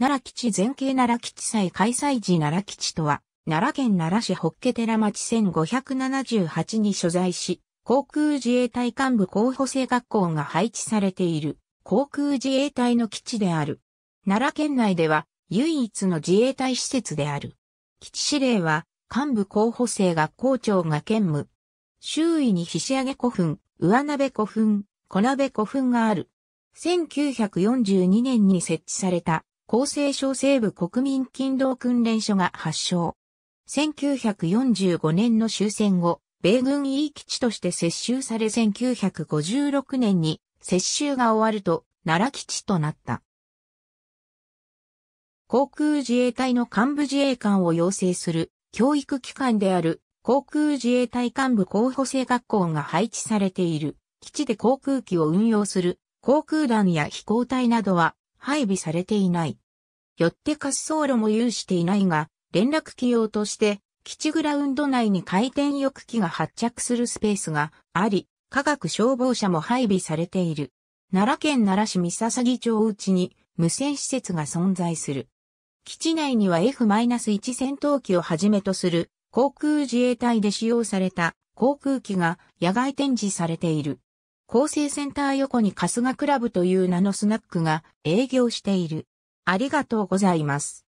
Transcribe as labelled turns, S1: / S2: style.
S1: 奈良基地前景奈良基地祭開催時奈良基地とは、
S2: 奈良県奈良市北家寺町1578に所在し、航空自衛隊幹部候補生学校が配置されている航空自衛隊の基地である。奈良県内では唯一の自衛隊施設である。基地司令は幹部候補生学校長が兼務。周囲に菱上古墳、上鍋古墳、小鍋古墳がある。1942年に設置された厚生省西部国民勤労訓練所が発祥。1945年の終戦後、米軍 E 基地として接収され1956年に接収が終わると奈良基地となった。航空自衛隊の幹部自衛官を養成する教育機関である航空自衛隊幹部候補生学校が配置されている基地で航空機を運用する航空団や飛行隊などは配備されていない。よって滑走路も有していないが、連絡機用として、基地グラウンド内に回転翼機が発着するスペースがあり、科学消防車も配備されている。奈良県奈良市三笹町町内に無線施設が存在する。基地内には F-1 戦闘機をはじめとする航空自衛隊で使用された航空機が野外展示されている。厚生センター横に春日クラブという名のスナックが営
S1: 業している。ありがとうございます。